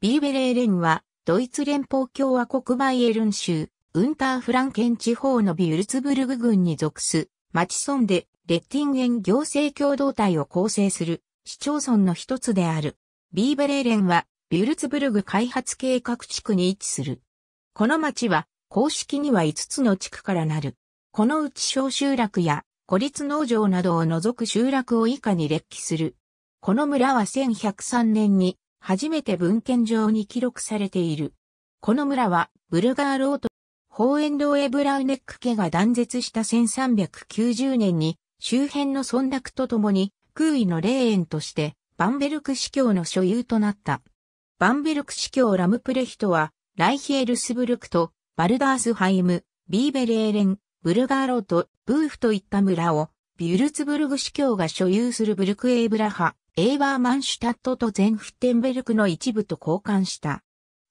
ビーベレーレンは、ドイツ連邦共和国バイエルン州、ウンターフランケン地方のビュルツブルグ郡に属す、町村で、レッティンゲン行政共同体を構成する、市町村の一つである。ビーベレーレンは、ビュルツブルグ開発計画地区に位置する。この町は、公式には5つの地区からなる。このうち小集落や、孤立農場などを除く集落を以下に列記する。この村は1103年に初めて文献上に記録されている。この村は、ブルガーロート、ホーエンドエ・ブラウネック家が断絶した1390年に、周辺の村落とともに、空位の霊園として、バンベルク司教の所有となった。バンベルク司教ラムプレヒトは、ライヒエルスブルクと、バルダースハイム、ビーベレーレン、ブルガーロート、ブーフといった村を、ビュルツブルグ司教が所有するブルクエーブラハ、エーバーマンシュタットとゼンフッテンベルクの一部と交換した。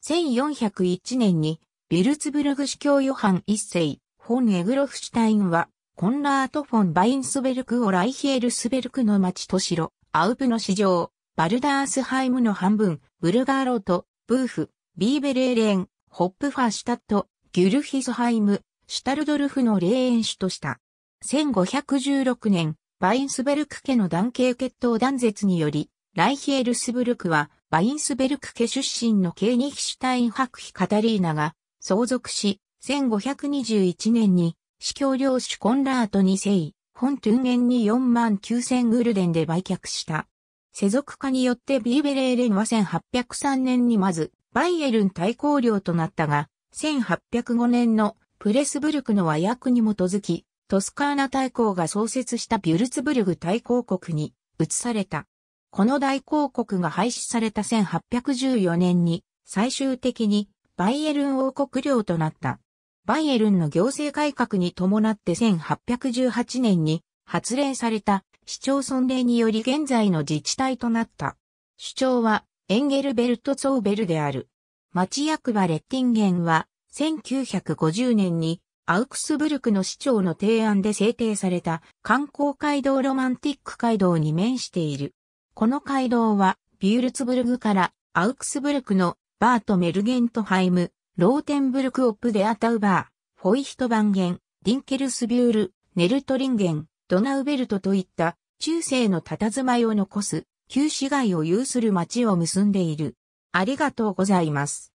1401年に、ビルツブルグ司教ヨハン一世、フォン・エグロフシュタインは、コンラート・フォン・バインスベルクをライヒエルスベルクの町と城、アウプの市場、バルダースハイムの半分、ブルガーロート、ブーフ、ビーベレーレーン、ホップファーシュタット、ギュルヒスハイム、シュタルドルフの霊園主とした。1516年、バインスベルク家の男系血統断絶により、ライヒエルスブルクは、バインスベルク家出身のケーニヒシュタイン博妃カタリーナが相続し、1521年に、司教領主コンラート2世、本トゥンゲンに4万9000グルデンで売却した。世俗化によってビーベレーレンは1803年にまず、バイエルン大公領となったが、1805年のプレスブルクの和訳に基づき、トスカーナ大公が創設したビュルツブルグ大公国に移された。この大公国が廃止された1814年に最終的にバイエルン王国領となった。バイエルンの行政改革に伴って1818年に発令された市町村令により現在の自治体となった。主張はエンゲルベルト・ツォーベルである。町役場レッティンゲンは1950年にアウクスブルクの市長の提案で制定された観光街道ロマンティック街道に面している。この街道は、ビュールツブルグからアウクスブルクのバートメルゲントハイム、ローテンブルクオップデアタウバー、フォイヒトバンゲン、ディンケルスビュール、ネルトリンゲン、ドナウベルトといった中世の佇まいを残す旧市街を有する町を結んでいる。ありがとうございます。